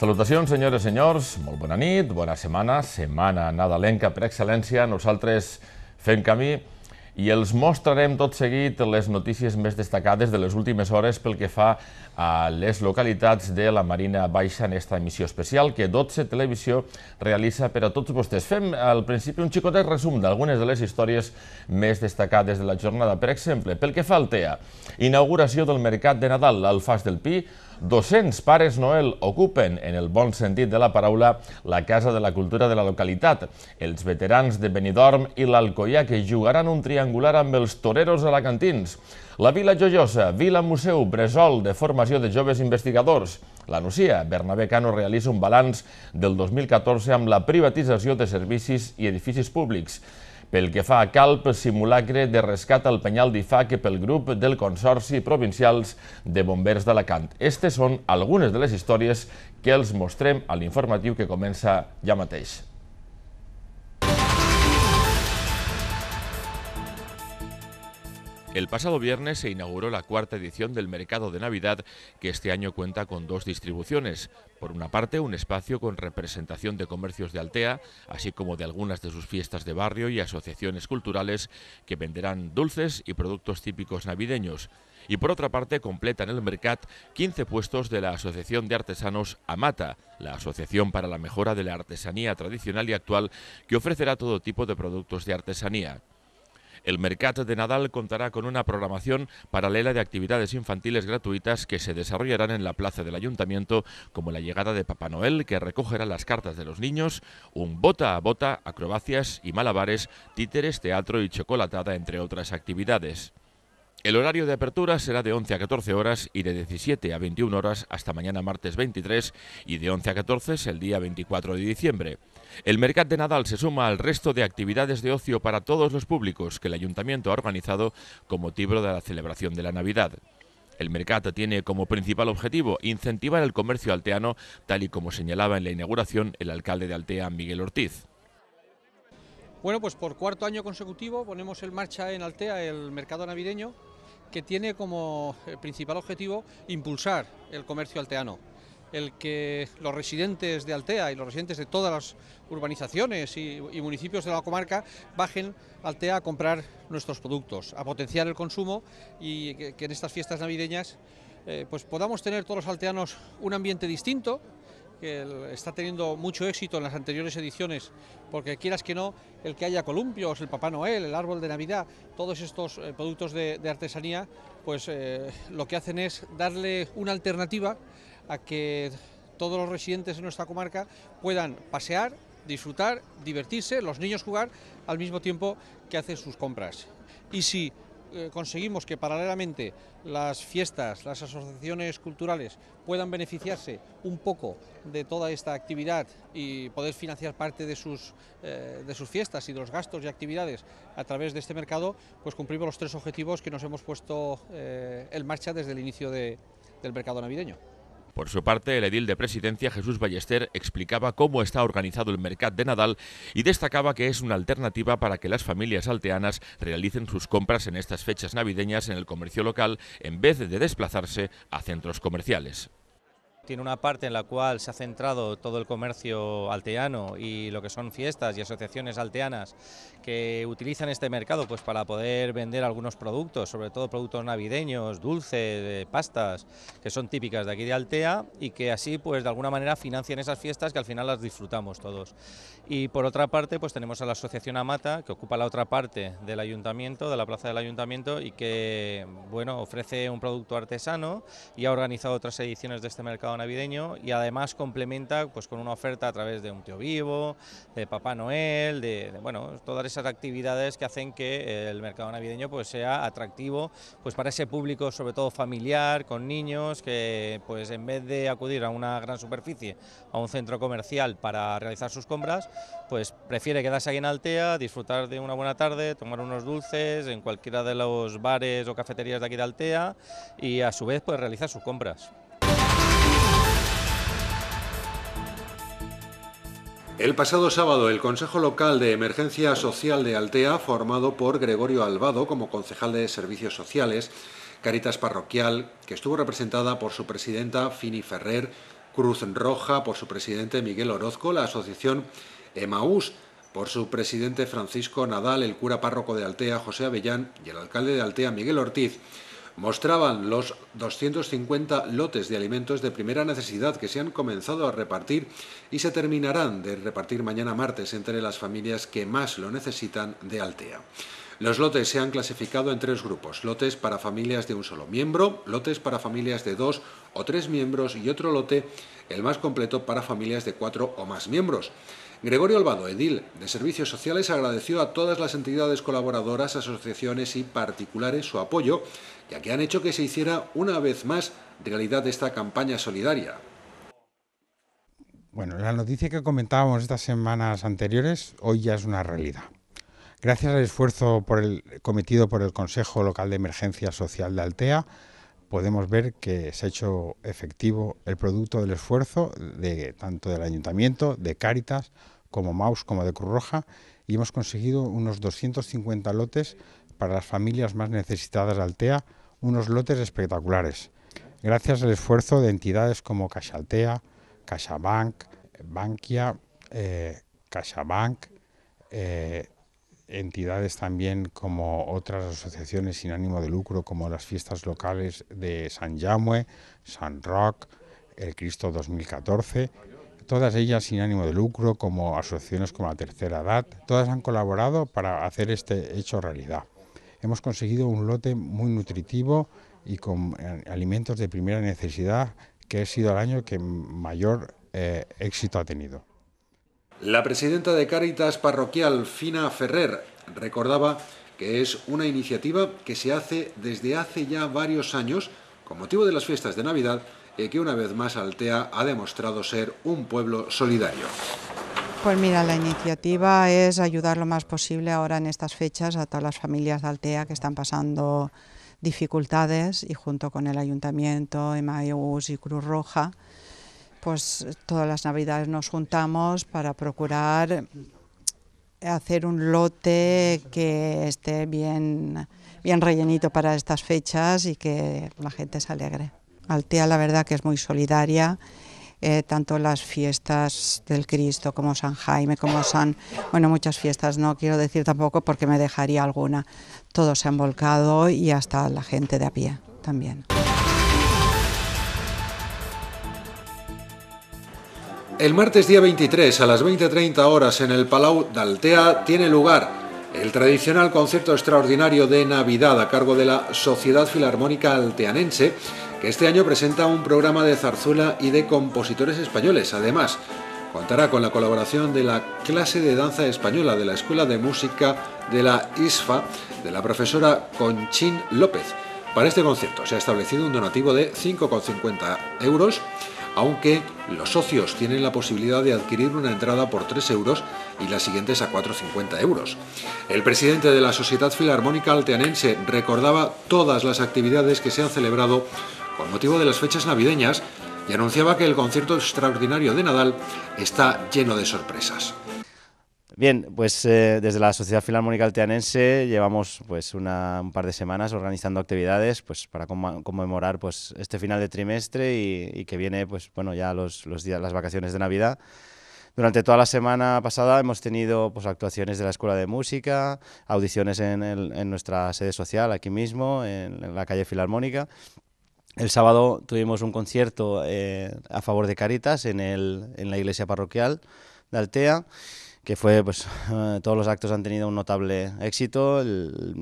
Salutacions, senyores i senyors, molt bona nit, bona setmana, setmana nadalenca per excel·lència. Nosaltres fem camí i els mostrarem tot seguit les notícies més destacades de les últimes hores pel que fa a les localitats de la Marina Baixa en esta emissió especial que 12 Televisió realitza per a tots vostès. Fem al principi un xicotet resum d'algunes de les històries més destacades de la jornada. Per exemple, pel que fa al TEA, inauguració del Mercat de Nadal al Fas del Pi, 200 pares Noel ocupen, en el bon sentit de la paraula, la Casa de la Cultura de la localitat. Els veterans de Benidorm i l'Alcoià que jugaran un triangular amb els toreros alacantins. La Vila Joiosa, Vila Museu, Bresol, de formació de joves investigadors. La Nucia, Bernabé Cano realitza un balanç del 2014 amb la privatització de servicis i edificis públics. Pel que fa a Calp, simulacre de rescat al penyal d'IFAC pel grup del Consorci Provincials de Bombers d'Alacant. Estes són algunes de les històries que els mostrem a l'informatiu que comença ja mateix. El pasado viernes se inauguró la cuarta edición del Mercado de Navidad, que este año cuenta con dos distribuciones. Por una parte, un espacio con representación de comercios de Altea, así como de algunas de sus fiestas de barrio y asociaciones culturales que venderán dulces y productos típicos navideños. Y por otra parte, completan el Mercat 15 puestos de la Asociación de Artesanos Amata, la Asociación para la Mejora de la Artesanía Tradicional y Actual, que ofrecerá todo tipo de productos de artesanía. El Mercat de Nadal contará con una programación paralela de actividades infantiles gratuitas que se desarrollarán en la plaza del ayuntamiento, como la llegada de Papá Noel, que recogerá las cartas de los niños, un bota a bota, acrobacias y malabares, títeres, teatro y chocolatada, entre otras actividades. El horario de apertura será de 11 a 14 horas y de 17 a 21 horas hasta mañana martes 23 y de 11 a 14 el día 24 de diciembre. El Mercat de Nadal se suma al resto de actividades de ocio para todos los públicos que el ayuntamiento ha organizado con motivo de la celebración de la Navidad. El mercado tiene como principal objetivo incentivar el comercio alteano, tal y como señalaba en la inauguración el alcalde de Altea, Miguel Ortiz. Bueno, pues por cuarto año consecutivo ponemos en marcha en Altea el mercado navideño que tiene como eh, principal objetivo impulsar el comercio alteano, el que los residentes de Altea y los residentes de todas las urbanizaciones y, municipios de la comarca bajen a Altea a comprar nuestros productos, a potenciar el consumo y que, en estas fiestas navideñas eh, pues podamos tener todos los alteanos un ambiente distinto, que está teniendo mucho éxito en las anteriores ediciones, porque quieras que no, el que haya columpios, el Papá Noel, el árbol de Navidad, todos estos eh, productos de, artesanía, pues eh, lo que hacen es darle una alternativa a que todos los residentes de nuestra comarca puedan pasear, disfrutar, divertirse, los niños jugar, al mismo tiempo que hacen sus compras. Y si eh, conseguimos que paralelamente las fiestas, las asociaciones culturales puedan beneficiarse un poco de toda esta actividad y poder financiar parte de sus, eh, de sus fiestas y de los gastos y actividades a través de este mercado, pues cumplimos los tres objetivos que nos hemos puesto eh, en marcha desde el inicio del mercado navideño. Por su parte, el edil de presidencia, Jesús Ballester, explicaba cómo está organizado el mercado de Nadal y destacaba que es una alternativa para que las familias alteanas realicen sus compras en estas fechas navideñas en el comercio local en vez de desplazarse a centros comerciales tiene una parte en la cual se ha centrado todo el comercio alteano y lo que son fiestas y asociaciones alteanas que utilizan este mercado pues para poder vender algunos productos, sobre todo productos navideños, dulces, eh, pastas, que son típicas de aquí de Altea y que así pues de alguna manera financian esas fiestas que al final las disfrutamos todos. Y por otra parte pues tenemos a la Asociación Amata que ocupa la otra parte del ayuntamiento, de la plaza del ayuntamiento y que bueno ofrece un producto artesano y ha organizado otras ediciones de este mercado navideño y además complementa pues, con una oferta a través de un tío vivo, de Papá Noel, de, bueno, todas esas actividades que hacen que eh, el mercado navideño pues, sea atractivo pues, para ese público, sobre todo familiar, con niños, que pues, en vez de acudir a una gran superficie, a un centro comercial para realizar sus compras, pues prefiere quedarse ahí en Altea, disfrutar de una buena tarde, tomar unos dulces en cualquiera de los bares o cafeterías de aquí de Altea y a su vez pues realizar sus compras. El pasado sábado, el Consejo Local de Emergencia Social de Altea, formado por Gregorio Alvado como concejal de Servicios Sociales, Caritas Parroquial, que estuvo representada por su presidenta Fini Ferrer, Cruz Roja por su presidente Miguel Orozco, la asociación Emaús por su presidente Francisco Nadal, el cura párroco de Altea José Avellán y el alcalde de Altea Miguel Ortiz, mostraban los 250 lotes de alimentos de primera necesidad que se han comenzado a repartir y se terminarán de repartir mañana martes entre las familias que más lo necesitan de Altea. Los lotes se han clasificado en tres grupos, lotes para familias de un solo miembro, lotes para familias de dos o tres miembros y otro lote, el más completo, para familias de cuatro o más miembros. Gregorio Albado, edil de Servicios Sociales, agradeció a todas las entidades colaboradoras, asociaciones y particulares su apoyo ya que han hecho que se hiciera una vez más realidad esta campaña solidaria. Bueno, la noticia que comentábamos estas semanas anteriores hoy ya es una realidad. Gracias al esfuerzo cometido por el Consejo Local de Emergencia Social de Altea, podemos ver que se ha hecho efectivo el producto del esfuerzo de tanto del Ayuntamiento, de Cáritas, como Maus, como de Cruz Roja, y hemos conseguido unos 250 lotes para las familias más necesitadas de Altea unos lotes espectaculares, gracias al esfuerzo de entidades como Altea, CaixaBank, Bankia, eh, CaixaBank, eh, entidades también como otras asociaciones sin ánimo de lucro, como las fiestas locales de San Yamue, San Rock, el Cristo 2014, todas ellas sin ánimo de lucro, como asociaciones como la Tercera Edad, todas han colaborado para hacer este hecho realidad hemos conseguido un lote muy nutritivo y con eh, alimentos de primera necesidad, que ha sido el año que mayor eh, éxito ha tenido. La presidenta de Cáritas Parroquial, Fina Ferrer, recordaba que es una iniciativa que se hace desde hace ya varios años con motivo de las fiestas de Navidad y que una vez más Altea ha demostrado ser un pueblo solidario. Pues mira, la iniciativa es ayudar lo más posible ahora en estas fechas a todas las familias de Altea que están pasando dificultades y junto con el Ayuntamiento, mayús y Cruz Roja, pues todas las Navidades nos juntamos para procurar hacer un lote que esté bien, bien rellenito para estas fechas y que la gente se alegre. Altea la verdad que es muy solidaria eh, tanto las fiestas del Cristo como San Jaime, como San, bueno, muchas fiestas, no quiero decir tampoco porque me dejaría alguna. Todos se han volcado y hasta la gente de a pie también. El martes día 23 a las 20.30 horas en el Palau d'Altea tiene lugar el tradicional concierto extraordinario de Navidad a cargo de la Sociedad Filarmónica Alteanense que este año presenta un programa de zarzuela y de compositores españoles. Además, contará con la colaboración de la clase de danza española de la Escuela de Música de la ISFA, de la profesora Conchín López. Para este concierto se ha establecido un donativo de 5,50 euros aunque los socios tienen la posibilidad de adquirir una entrada por 3 euros y las siguientes a 4,50 euros. El presidente de la Sociedad Filarmónica Alteanense recordaba todas las actividades que se han celebrado con motivo de las fechas navideñas y anunciaba que el concierto extraordinario de Nadal está lleno de sorpresas. Bien, pues eh, desde la Sociedad Filarmónica Alteanense llevamos pues un par de semanas organizando actividades pues para conmemorar pues este final de trimestre y, que viene pues bueno ya los, días, las vacaciones de Navidad. Durante toda la semana pasada hemos tenido pues, actuaciones de la Escuela de Música, audiciones en, nuestra sede social aquí mismo, en, la calle Filarmónica. El sábado tuvimos un concierto eh, a favor de Caritas el, en, la iglesia parroquial de Altea que fue, pues todos los actos han tenido un notable éxito. El,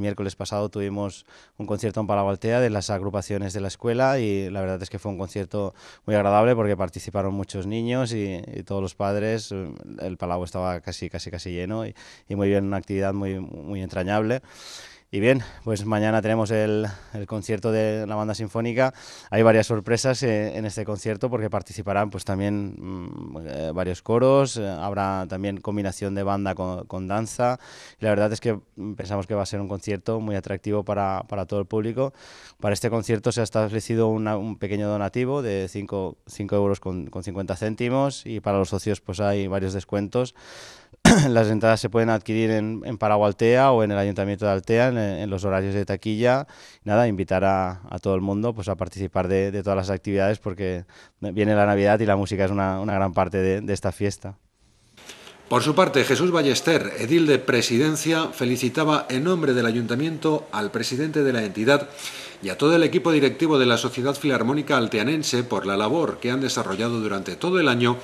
miércoles pasado tuvimos un concierto en Altea de las agrupaciones de la escuela y la verdad es que fue un concierto muy agradable porque participaron muchos niños y, todos los padres. El Palau estaba casi, casi, casi lleno y, y muy bien, una actividad muy, muy entrañable. Y bien, pues mañana tenemos el, concierto de la banda sinfónica. Hay varias sorpresas eh, en este concierto porque participarán pues también mm, eh, varios coros, eh, habrá también combinación de banda con, danza. la verdad es que pensamos que va a ser un concierto muy atractivo para, para todo el público. Para este concierto se ha establecido un pequeño donativo de 5 euros con, con 50 céntimos y para los socios pues hay varios descuentos. las entradas se pueden adquirir en, en Paragualtea o en el Ayuntamiento de Altea, en, los horarios de taquilla. Nada, invitar a, todo el mundo pues, a participar de, todas las actividades porque viene la Navidad y la música es una, gran parte de esta fiesta. Por su parte, Jesús Ballester, edil de presidencia, felicitaba en nombre del ayuntamiento al presidente de la entidad y a todo el equipo directivo de la Sociedad Filarmónica Alteanense por la labor que han desarrollado durante todo el año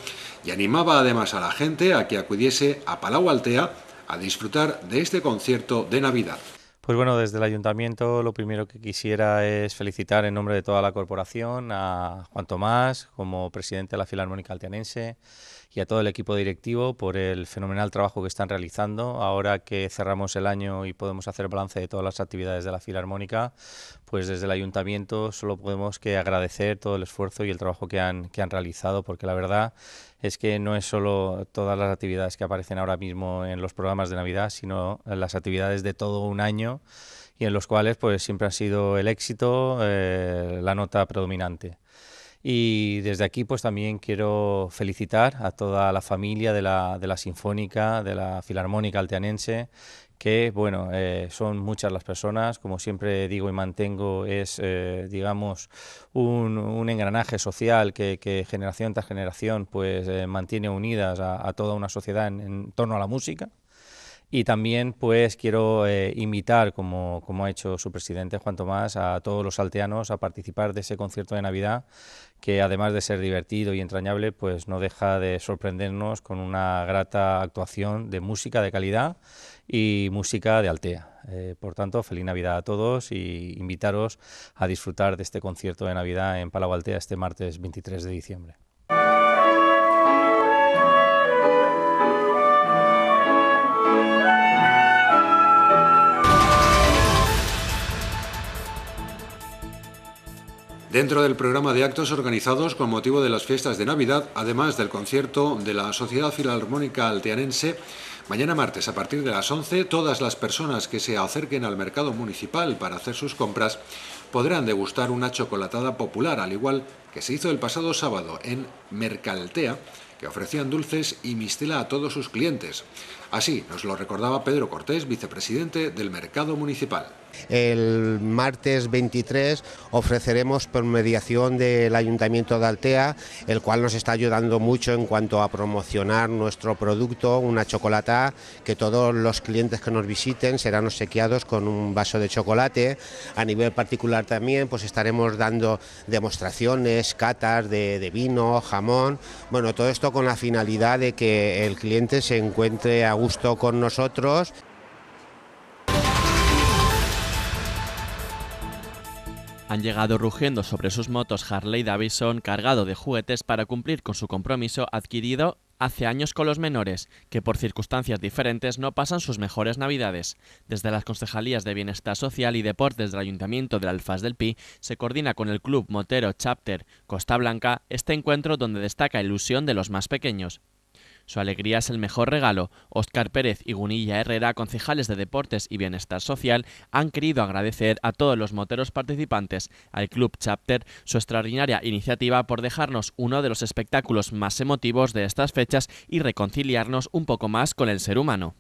y animaba además a la gente a que acudiese a Palau Altea a disfrutar de este concierto de Navidad. Pues bueno, desde el ayuntamiento lo primero que quisiera es felicitar en nombre de toda la corporación a Juan Tomás como presidente de la Filarmónica Alteanense, y a todo el equipo directivo por el fenomenal trabajo que están realizando. Ahora que cerramos el año y podemos hacer balance de todas las actividades de la Filarmónica, pues desde el ayuntamiento solo podemos que agradecer todo el esfuerzo y el trabajo que han, han realizado, porque la verdad es que no es solo todas las actividades que aparecen ahora mismo en los programas de Navidad, sino las actividades de todo un año y en los cuales pues siempre ha sido el éxito eh, la nota predominante. Y desde aquí pues también quiero felicitar a toda la familia de la, de la Sinfónica, de la Filarmónica Alteanense, que bueno, eh, son muchas las personas, como siempre digo y mantengo, es eh, digamos un, engranaje social que, generación tras generación pues eh, mantiene unidas a, toda una sociedad en torno a la música. Y también pues quiero eh, invitar, como, ha hecho su presidente Juan Tomás, a todos los alteanos a participar de ese concierto de Navidad que además de ser divertido y entrañable, pues no deja de sorprendernos con una grata actuación de música de calidad y música de altea. Eh, por tanto, feliz Navidad a todos y invitaros a disfrutar de este concierto de Navidad en Palau Altea este martes 23 de diciembre. dentro del programa de actos organizados con motivo de las fiestas de Navidad, además del concierto de la Sociedad Filarmónica Alteanense. Mañana martes, a partir de las 11, todas las personas que se acerquen al mercado municipal para hacer sus compras podrán degustar una chocolatada popular, al igual que se hizo el pasado sábado en Mercaltea, que ofrecían dulces y mistela a todos sus clientes. Así nos lo recordaba Pedro Cortés, vicepresidente del Mercado Municipal. El martes 23 ofreceremos por mediación del Ayuntamiento de Altea, el cual nos está ayudando mucho en cuanto a promocionar nuestro producto, una chocolata que todos los clientes que nos visiten serán obsequiados con un vaso de chocolate. A nivel particular también pues estaremos dando demostraciones escatas de, de, vino, jamón, bueno, todo esto con la finalidad de que el cliente se encuentre a gusto con nosotros. Han llegado rugiendo sobre sus motos Harley Davidson cargado de juguetes para cumplir con su compromiso adquirido hace años con los menores, que por circunstancias diferentes no pasan sus mejores navidades. Desde las concejalías de Bienestar Social y Deportes del Ayuntamiento de Alfaz del Pi, se coordina con el Club Motero Chapter Costa Blanca este encuentro donde destaca ilusión de los más pequeños. Su alegría es el mejor regalo. Óscar Pérez y Gunilla Herrera, concejales de Deportes y Bienestar Social, han querido agradecer a todos los moteros participantes, al Club Chapter, su extraordinaria iniciativa por dejarnos uno de los espectáculos más emotivos de estas fechas y reconciliarnos un poco más con el ser humano.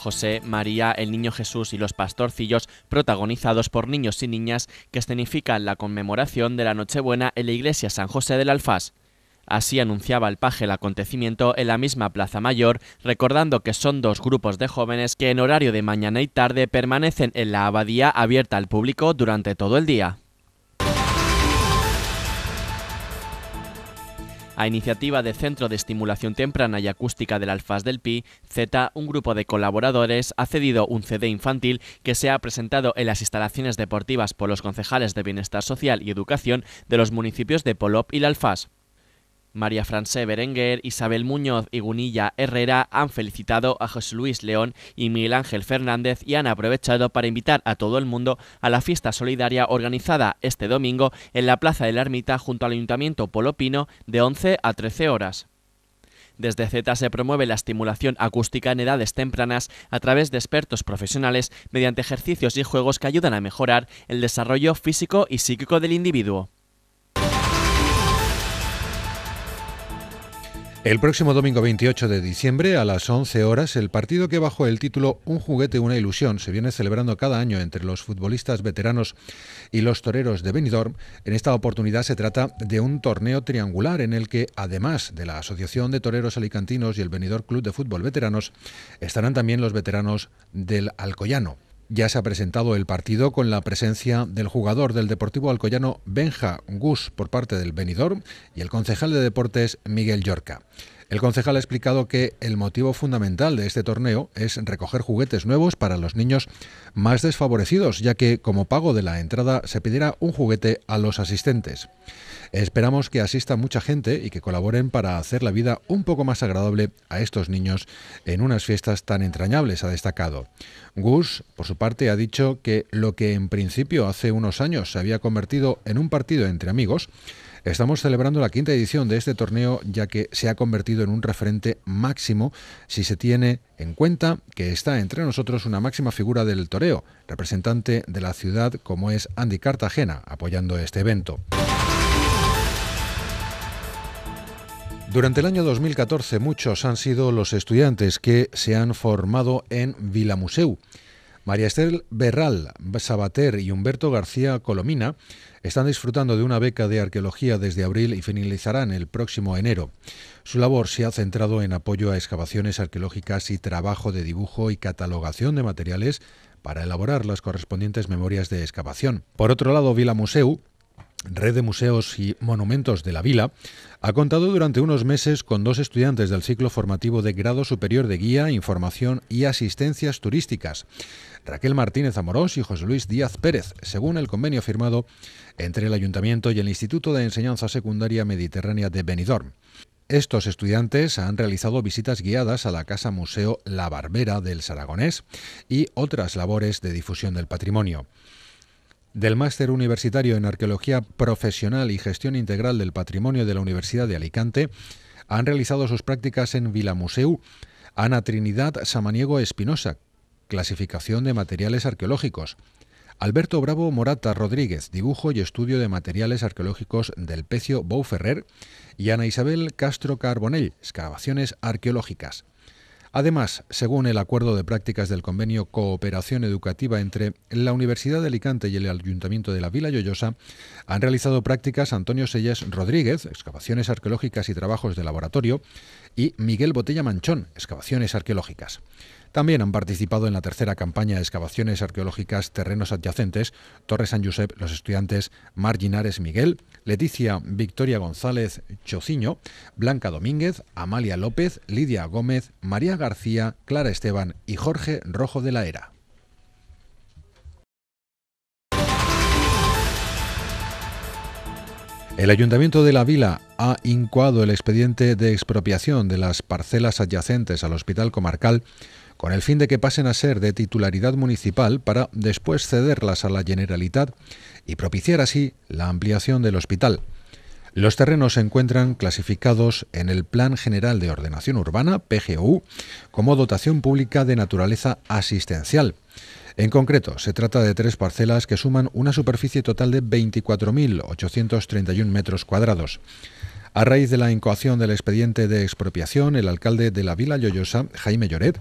José, María, el Niño Jesús y los pastorcillos, protagonizados por niños y niñas que escenifican la conmemoración de la Nochebuena en la iglesia San José del Alfaz. Así anunciaba el paje el acontecimiento en la misma Plaza Mayor, recordando que son dos grupos de jóvenes que en horario de mañana y tarde permanecen en la abadía abierta al público durante todo el día. A iniciativa del Centro de Estimulación Temprana y Acústica del Alfaz del Pi, Z, un grupo de colaboradores ha cedido un CD infantil que se ha presentado en las instalaciones deportivas por los concejales de Bienestar Social y Educación de los municipios de Polop y Alfaz. María Francé Berenguer, Isabel Muñoz y Gunilla Herrera han felicitado a José Luis León y Miguel Ángel Fernández y han aprovechado para invitar a todo el mundo a la fiesta solidaria organizada este domingo en la Plaza de la Ermita junto al Ayuntamiento Polopino de 11 a 13 horas. Desde Z se promueve la estimulación acústica en edades tempranas a través de expertos profesionales mediante ejercicios y juegos que ayudan a mejorar el desarrollo físico y psíquico del individuo. El próximo domingo 28 de diciembre a las 11 horas, el partido que bajo el título Un juguete, una ilusión se viene celebrando cada año entre los futbolistas veteranos y los toreros de Benidorm. En esta oportunidad se trata de un torneo triangular en el que, además de la Asociación de Toreros Alicantinos y el Benidorm Club de Fútbol Veteranos, estarán también los veteranos del Alcoyano. Ya se ha presentado el partido con la presencia del jugador del Deportivo Alcoyano Benja Gus por parte del Benidor y el concejal de deportes Miguel Yorca. El concejal ha explicado que el motivo fundamental de este torneo es recoger juguetes nuevos para los niños más desfavorecidos, ya que como pago de la entrada se pedirá un juguete a los asistentes. Esperamos que asista mucha gente y que colaboren para hacer la vida un poco más agradable a estos niños en unas fiestas tan entrañables, ha destacado. Gus, por su parte, ha dicho que lo que en principio hace unos años se había convertido en un partido entre amigos, Estamos celebrando la quinta edición de este torneo ya que se ha convertido en un referente máximo si se tiene en cuenta que está entre nosotros una máxima figura del toreo, representante de la ciudad como es Andy Cartagena, apoyando este evento. Durante el año 2014 muchos han sido los estudiantes que se han formado en Vilamuseu. María Estel Berral Sabater y Humberto García Colomina están disfrutando de una beca de arqueología desde abril y finalizarán el próximo enero. Su labor se ha centrado en apoyo a excavaciones arqueológicas y trabajo de dibujo y catalogación de materiales para elaborar las correspondientes memorias de excavación. Por otro lado, Vila Museu, Red de Museos y Monumentos de la Vila, ha contado durante unos meses con dos estudiantes del ciclo formativo de grado superior de Guía, Información y Asistencias Turísticas. Raquel Martínez Amorós y José Luis Díaz Pérez, según el convenio firmado entre el Ayuntamiento y el Instituto de Enseñanza Secundaria Mediterránea de Benidorm. Estos estudiantes han realizado visitas guiadas a la Casa Museo La Barbera del Saragonés y otras labores de difusión del patrimonio. Del Máster Universitario en Arqueología Profesional y Gestión Integral del Patrimonio de la Universidad de Alicante, han realizado sus prácticas en Museu, Ana Trinidad Samaniego Espinosa, clasificación de materiales arqueológicos. Alberto Bravo Morata Rodríguez, dibujo y estudio de materiales arqueológicos del Pecio Bouferrer, y Ana Isabel Castro Carbonell, excavaciones arqueológicas. Además, según el acuerdo de prácticas del convenio Cooperación Educativa entre la Universidad de Alicante y el Ayuntamiento de la Vila loyosa han realizado prácticas Antonio Selles Rodríguez, excavaciones arqueológicas y trabajos de laboratorio, y Miguel Botella Manchón, excavaciones arqueológicas. También han participado en la tercera campaña de excavaciones arqueológicas terrenos adyacentes Torres San Josep los estudiantes Marginares Miguel, Leticia Victoria González Chociño, Blanca Domínguez, Amalia López, Lidia Gómez, María García, Clara Esteban y Jorge Rojo de la Era. El Ayuntamiento de la Vila ha incuado... el expediente de expropiación de las parcelas adyacentes al Hospital Comarcal con el fin de que pasen a ser de titularidad municipal para después cederlas a la Generalitat y propiciar así la ampliación del hospital. Los terrenos se encuentran clasificados en el Plan General de Ordenación Urbana, PGU, como dotación pública de naturaleza asistencial. En concreto, se trata de tres parcelas que suman una superficie total de 24.831 metros cuadrados. A raíz de la incoación del expediente de expropiación, el alcalde de la Vila Llollosa, Jaime Lloret,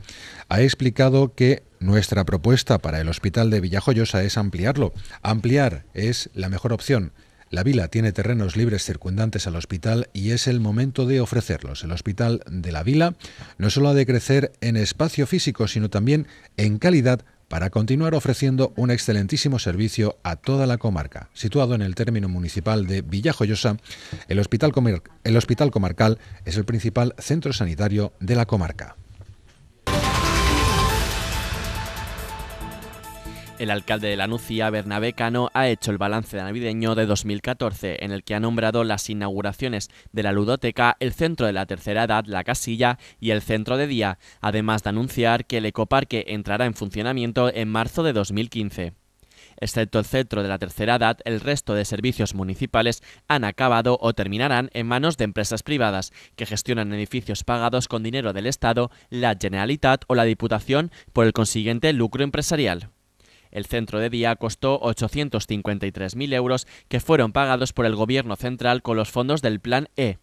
ha explicado que nuestra propuesta para el hospital de Villajoyosa es ampliarlo. Ampliar es la mejor opción. La vila tiene terrenos libres circundantes al hospital y es el momento de ofrecerlos. El hospital de la vila no solo ha de crecer en espacio físico, sino también en calidad para continuar ofreciendo un excelentísimo servicio a toda la comarca. Situado en el término municipal de Villajoyosa, el hospital, el hospital comarcal es el principal centro sanitario de la comarca. El alcalde de la Bernabé Cano, ha hecho el balance navideño de 2014, en el que ha nombrado las inauguraciones de la ludoteca, el centro de la tercera edad, la casilla y el centro de día, además de anunciar que el ecoparque entrará en funcionamiento en marzo de 2015. Excepto el centro de la tercera edad, el resto de servicios municipales han acabado o terminarán en manos de empresas privadas, que gestionan edificios pagados con dinero del Estado, la Generalitat o la Diputación por el consiguiente lucro empresarial. El centro de día costó 853.000 euros que fueron pagados por el Gobierno central con los fondos del Plan E.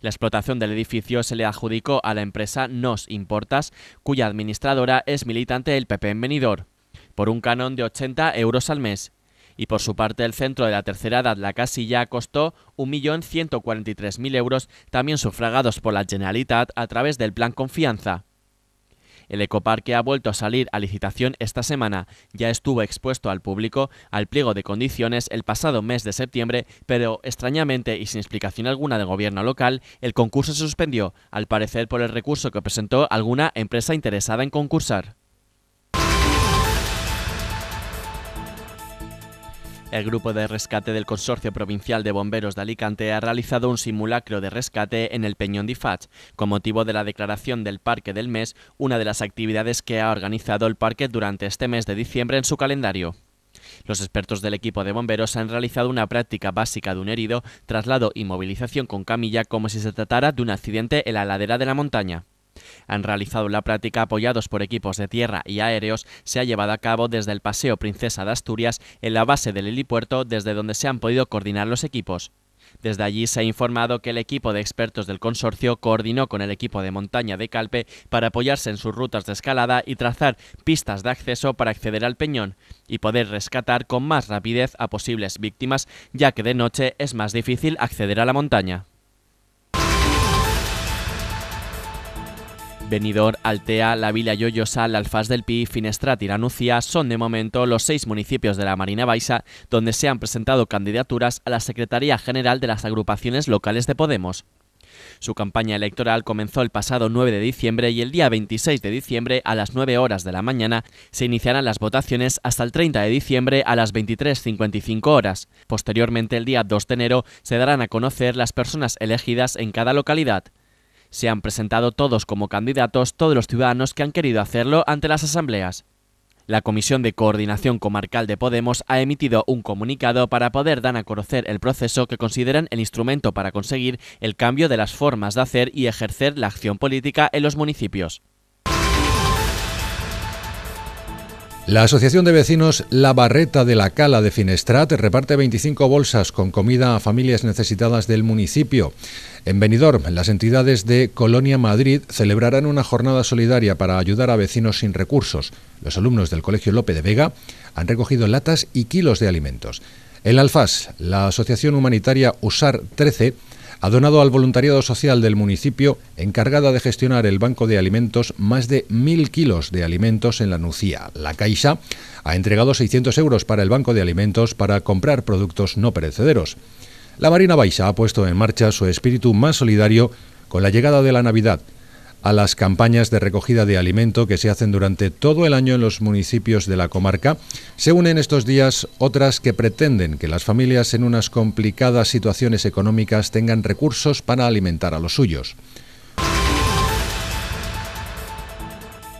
La explotación del edificio se le adjudicó a la empresa Nos Importas, cuya administradora es militante del PP en por un canon de 80 euros al mes. Y por su parte, el centro de la tercera edad, la Casilla, costó 1.143.000 euros, también sufragados por la Generalitat a través del Plan Confianza. El ecoparque ha vuelto a salir a licitación esta semana. Ya estuvo expuesto al público al pliego de condiciones el pasado mes de septiembre, pero extrañamente y sin explicación alguna del gobierno local, el concurso se suspendió, al parecer por el recurso que presentó alguna empresa interesada en concursar. El grupo de rescate del Consorcio Provincial de Bomberos de Alicante ha realizado un simulacro de rescate en el Peñón de Ifach, con motivo de la declaración del Parque del Mes, una de las actividades que ha organizado el parque durante este mes de diciembre en su calendario. Los expertos del equipo de bomberos han realizado una práctica básica de un herido, traslado y movilización con camilla como si se tratara de un accidente en la ladera de la montaña han realizado la práctica apoyados por equipos de tierra y aéreos se ha llevado a cabo desde el Paseo Princesa de Asturias en la base del helipuerto desde donde se han podido coordinar los equipos. Desde allí se ha informado que el equipo de expertos del consorcio coordinó con el equipo de montaña de Calpe para apoyarse en sus rutas de escalada y trazar pistas de acceso para acceder al peñón y poder rescatar con más rapidez a posibles víctimas, ya que de noche es más difícil acceder a la montaña. Venidor, Altea, La Vila Yoyosa, La Alfaz del Pi, Finestrat y Lanucia son de momento los seis municipios de la Marina Baixa donde se han presentado candidaturas a la Secretaría General de las agrupaciones locales de Podemos. Su campaña electoral comenzó el pasado 9 de diciembre y el día 26 de diciembre a las 9 horas de la mañana se iniciarán las votaciones hasta el 30 de diciembre a las 23.55 horas. Posteriormente, el día 2 de enero, se darán a conocer las personas elegidas en cada localidad. Se han presentado todos como candidatos todos los ciudadanos que han querido hacerlo ante las asambleas. La Comisión de Coordinación Comarcal de Podemos ha emitido un comunicado para poder dar a conocer el proceso que consideran el instrumento para conseguir el cambio de las formas de hacer y ejercer la acción política en los municipios. La Asociación de Vecinos La Barreta de la Cala de Finestrat reparte 25 bolsas con comida a familias necesitadas del municipio. En Benidorm, las entidades de Colonia Madrid celebrarán una jornada solidaria para ayudar a vecinos sin recursos. Los alumnos del Colegio López de Vega han recogido latas y kilos de alimentos. El Alfaz, la Asociación Humanitaria USAR 13 ha donado al voluntariado social del municipio, encargada de gestionar el banco de alimentos, más de mil kilos de alimentos en la Nucía. La Caixa ha entregado 600 euros para el banco de alimentos para comprar productos no perecederos. La Marina Baixa ha puesto en marcha su espíritu más solidario con la llegada de la Navidad a las campañas de recogida de alimento que se hacen durante todo el año en los municipios de la comarca, se unen estos días otras que pretenden que las familias en unas complicadas situaciones económicas tengan recursos para alimentar a los suyos.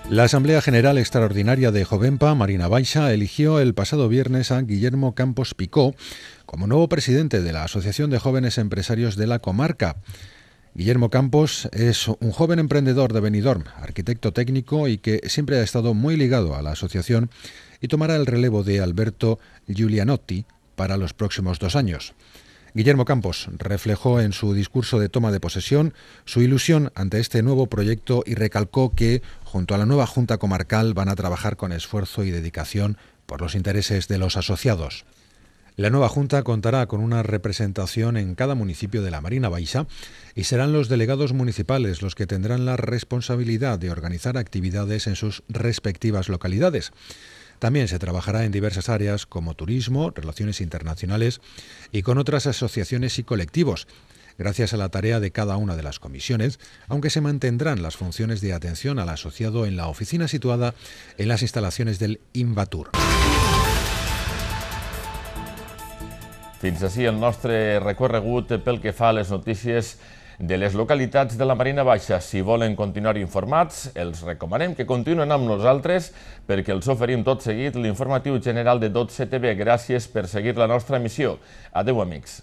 La Asamblea General Extraordinaria de Jovenpa, Marina Baixa, eligió el pasado viernes a Guillermo Campos Picó como nuevo presidente de la Asociación de Jóvenes Empresarios de la Comarca. Guillermo Campos es un joven emprendedor de Benidorm, arquitecto técnico y que siempre ha estado muy ligado a la asociación y tomará el relevo de Alberto Giulianotti para los próximos dos años. Guillermo Campos reflejó en su discurso de toma de posesión su ilusión ante este nuevo proyecto y recalcó que, junto a la nueva Junta Comarcal, van a trabajar con esfuerzo y dedicación por los intereses de los asociados. La nueva Junta contará con una representación en cada municipio de la Marina Baixa y serán los delegados municipales los que tendrán la responsabilidad de organizar actividades en sus respectivas localidades. También se trabajará en diversas áreas como turismo, relaciones internacionales y con otras asociaciones y colectivos, gracias a la tarea de cada una de las comisiones, aunque se mantendrán las funciones de atención al asociado en la oficina situada en las instalaciones del Invatur. Fins així el nostre recorregut pel que fa a les notícies de les localitats de la Marina Baixa. Si volen continuar informats, els recomanem que continuen amb nosaltres perquè els oferim tot seguit l'informatiu general de 12 TV. Gràcies per seguir la nostra missió. Adeu, amics.